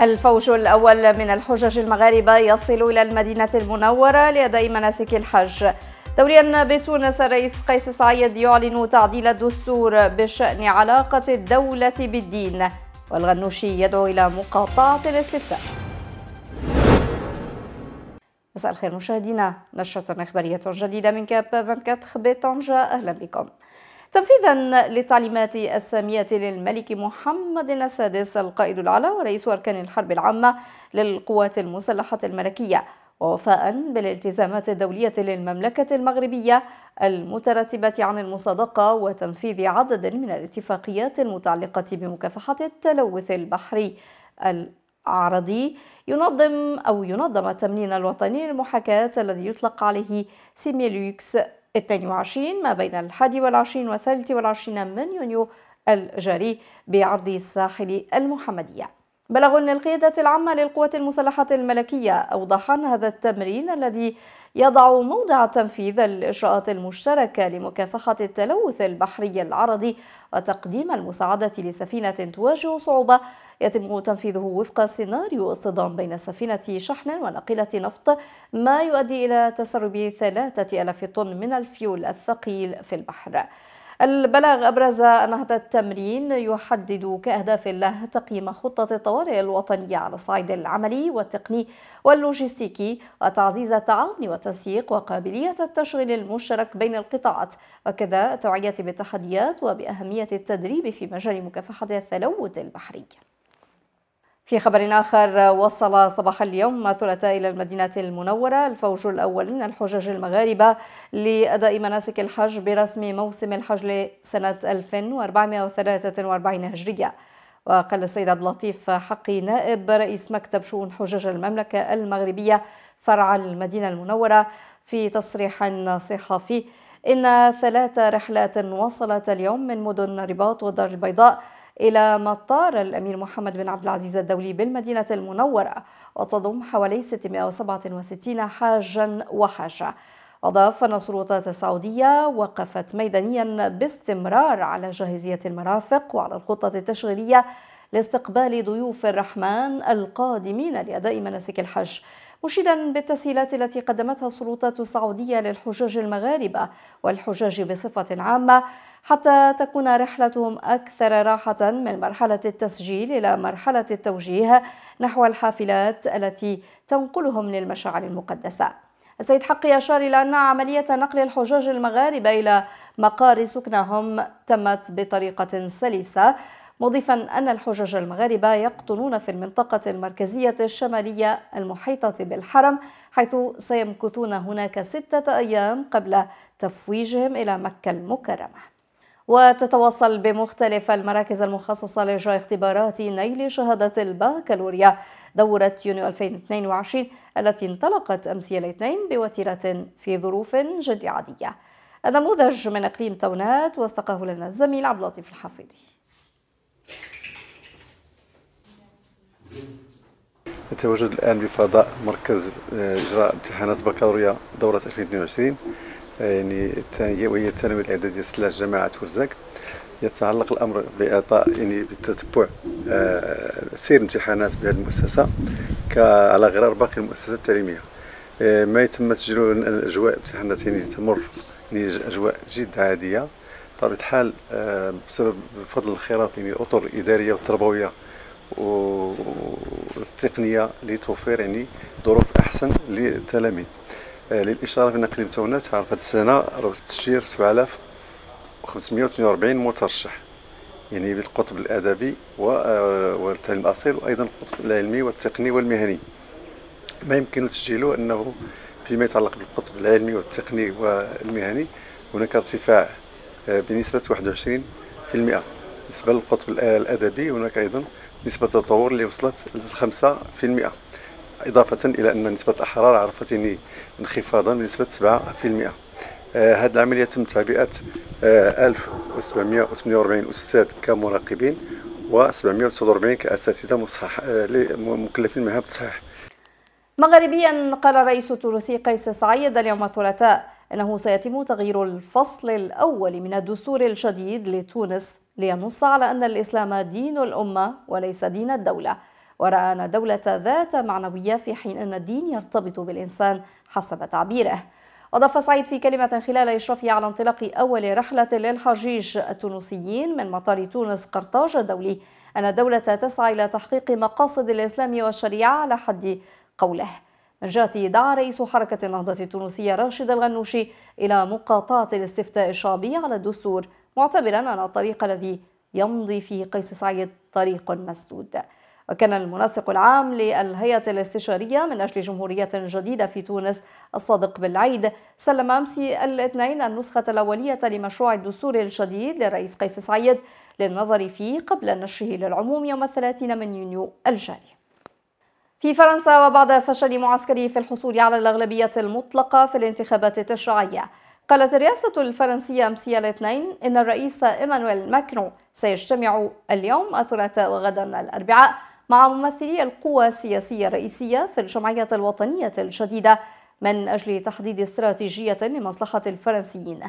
الفوج الأول من الحجج المغاربة يصل إلى المدينة المنورة لأداء مناسك الحج دوريا بتونس الرئيس قيس سعيد يعلن تعديل الدستور بشأن علاقة الدولة بالدين والغنوشي يدعو إلى مقاطعة الاستفتاء مساء الخير مشاهدينا نشرة إخبارية جديدة من كاب 24 بطنجة أهلا بكم تنفيذا للتعليمات السامية للملك محمد السادس القائد الأعلى ورئيس أركان الحرب العامة للقوات المسلحة الملكية ووفاء بالالتزامات الدولية للمملكة المغربية المترتبة عن المصادقة وتنفيذ عدد من الاتفاقيات المتعلقة بمكافحة التلوث البحري العرضي ينظم أو ينظم التمرين الوطني للمحاكاة الذي يطلق عليه سيميليوكس 22 ما بين الحادي والعشرين والثالث والعشرين من يونيو الجاري بعرض الساحل المحمدية بلغ من القيادة العامة للقوات المسلحة الملكية أوضح هذا التمرين الذي يضع موضع تنفيذ الإجراءات المشتركة لمكافحة التلوث البحري العرضي وتقديم المساعدة لسفينة تواجه صعوبة يتم تنفيذه وفق سيناريو اصطدام بين سفينة شحن ونقلة نفط ما يؤدي إلى تسرب ثلاثة ألاف طن من الفيول الثقيل في البحر البلاغ أبرز أن هذا التمرين يحدد كأهداف له تقييم خطة الطوارئ الوطنية على الصعيد العملي والتقني واللوجستيكي وتعزيز التعاون والتنسيق وقابلية التشغيل المشترك بين القطاعات وكذا التوعية بالتحديات وبأهمية التدريب في مجال مكافحة التلوث البحري في خبر آخر وصل صباح اليوم ثلاثاء إلى المدينة المنورة الفوج الأول من الحجاج المغاربة لأداء مناسك الحج برسم موسم الحج لسنة 1443 هجرية وقال السيد عبد اللطيف حقي نائب رئيس مكتب شؤون حجاج المملكة المغربية فرع المدينة المنورة في تصريح صحفي إن ثلاث رحلات وصلت اليوم من مدن الرباط والدار البيضاء إلى مطار الأمير محمد بن عبد العزيز الدولي بالمدينة المنورة وتضم حوالي 667 حاجا وحاجة أضاف أن السلطات السعودية وقفت ميدانيا باستمرار على جاهزية المرافق وعلى الخطة التشغيلية لاستقبال ضيوف الرحمن القادمين لأداء مناسك الحج مشيدا بالتسهيلات التي قدمتها السلطات السعودية للحجاج المغاربة والحجاج بصفة عامة حتى تكون رحلتهم أكثر راحة من مرحلة التسجيل إلى مرحلة التوجيه نحو الحافلات التي تنقلهم للمشاعر المقدسة السيد حقي أشار إلى أن عملية نقل الحجاج المغاربة إلى مقار سكنهم تمت بطريقة سلسة مضيفا أن الحجاج المغاربة يقطنون في المنطقة المركزية الشمالية المحيطة بالحرم حيث سيمكثون هناك ستة أيام قبل تفويجهم إلى مكة المكرمة وتتواصل بمختلف المراكز المخصصة لإجراء اختبارات نيل شهادة الباكالوريا دورة يونيو 2022 التي انطلقت أمس الاثنين بوتيرة في ظروف جد عادية النموذج من إقليم تونات واستقاه لنا الزميل عبد اللطيف الحفيظي نتواجد الآن بفضاء مركز آه، إجراء امتحانات بكالوريا دورة 2022 آه، يعني الثانية وهي الثانوية الإعدادية سلاش جامعة ورزاق يتعلق الأمر بإعطاء يعني بالتتبع آه، سير امتحانات بهذه المؤسسة على غرار باقي المؤسسات التعليمية ما يتم تسجيله أجواء امتحانات يعني تمر يعني أجواء جد عادية طبيعة الحال آه، بسبب الخيرات يعني الاطر الإدارية والتربوية والتقنية لتوفير يعني ظروف أحسن للتلاميذ آه، للإشارة في نقل المتونات عرف هذه السنة تسجيل 7542 مترشح يعني بالقطب الأدبي آه، والتعليم الأصيل وأيضا القطب العلمي والتقني والمهني ما يمكن تسجيله أنه فيما يتعلق بالقطب العلمي والتقني والمهني هناك ارتفاع آه، بنسبة 21% بالنسبة للقطب الأدبي هناك أيضا نسبة تطور اللي وصلت ل 5% إضافة إلى أن نسبة الأحرار عرفت انخفاضا بنسبة 7% آه، هذه العملية تم تعبئة 1748 آه، أستاذ كمراقبين و 749 كأساتذة مصحح مكلفين مهام التصحيح مغربيا قال الرئيس التونسي قيس سعيد اليوم الثلاثاء أنه سيتم تغيير الفصل الأول من الدستور الجديد لتونس لينص على أن الإسلام دين الأمة وليس دين الدولة ورأى أن دولة ذات معنوية في حين أن الدين يرتبط بالإنسان حسب تعبيره أضاف سعيد في كلمة خلال إشرافه على انطلاق أول رحلة للحجيج التونسيين من مطار تونس قرطاج الدولي أن الدولة تسعى إلى تحقيق مقاصد الإسلام والشريعة على حد قوله من جهة دعا رئيس حركة النهضة التونسية راشد الغنوشي إلى مقاطعة الاستفتاء الشعبي على الدستور معتبرا أن الطريق الذي يمضي فيه قيس سعيد طريق مسدود وكان المنسق العام للهيئة الاستشارية من أجل جمهورية جديدة في تونس الصادق بالعيد سلم أمس الاثنين النسخة الأولية لمشروع الدستور الجديد للرئيس قيس سعيد للنظر فيه قبل نشره للعموم يوم 30 من يونيو الجاري في فرنسا وبعد فشل معسكره في الحصول على الأغلبية المطلقة في الانتخابات التشريعية قالت الرئاسة الفرنسية أمسية الاثنين إن الرئيس إيمانويل ماكرون سيجتمع اليوم الثلاثاء وغدا الأربعاء مع ممثلي القوى السياسية الرئيسية في الجمعية الوطنية الجديدة من أجل تحديد استراتيجية لمصلحة الفرنسيين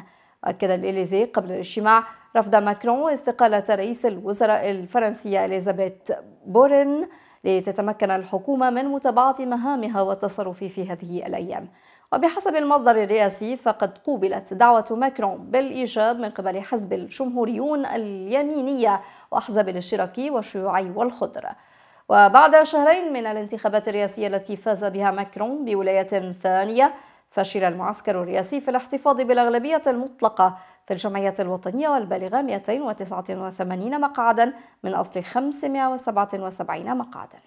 أكد الإليزي قبل الاجتماع رفض ماكرون استقالة رئيس الوزراء الفرنسية إليزابيث بورين لتتمكن الحكومة من متابعة مهامها والتصرف في هذه الأيام وبحسب المصدر الرئاسي فقد قوبلت دعوة ماكرون بالإيجاب من قبل حزب الجمهوريون اليمينية وأحزاب الاشتراكي والشيوعي والخضر وبعد شهرين من الانتخابات الرئاسية التي فاز بها ماكرون بولاية ثانية فشل المعسكر الرئاسي في الاحتفاظ بالأغلبية المطلقة في الجمعية الوطنية والبالغة 289 مقعدا من أصل 577 مقعدا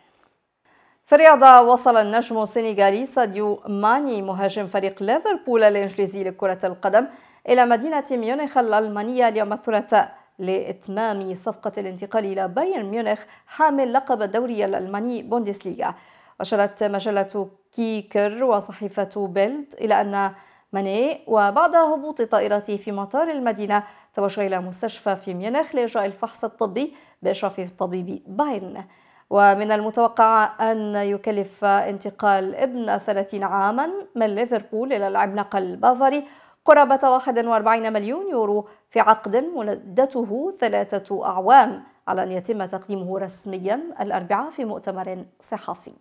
في الرياضة وصل النجم السنغالي ساديو ماني مهاجم فريق ليفربول الإنجليزي لكرة القدم إلى مدينة ميونخ الألمانية اليوم الثلاثاء لإتمام صفقة الانتقال إلى بايرن ميونخ حامل لقب الدوري الألماني بوندسليغا أشارت مجلة كيكر وصحيفة بيلد إلى أن مني وبعد هبوط طائرته في مطار المدينة توجه إلى مستشفى في ميونخ لإجراء الفحص الطبي بإشراف الطبيب باين ومن المتوقع أن يكلف انتقال ابن 30 عاما من ليفربول إلى العملاق البافاري قرابة 41 مليون يورو في عقد مدته ثلاثة أعوام على أن يتم تقديمه رسميا الأربعاء في مؤتمر صحفي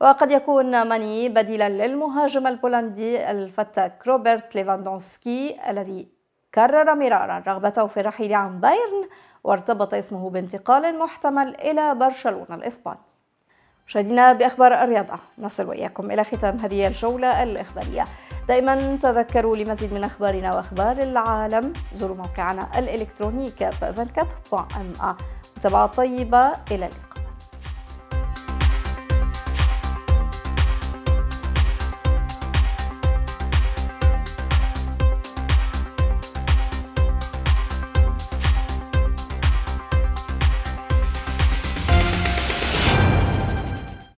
وقد يكون ماني بديلا للمهاجم البولندي الفتاك روبرت ليفاندونسكي الذي كرر مرارا رغبته في الرحيل عن بايرن وارتبط اسمه بانتقال محتمل إلى برشلونة الإسباني مشاهدينا بأخبار الرياضة نصل وإياكم إلى ختام هذه الجولة الإخبارية دائما تذكروا لمزيد من أخبارنا وأخبار العالم زوروا موقعنا الإلكتروني كاب 24.ma متابعة طيبة إلى اللقاء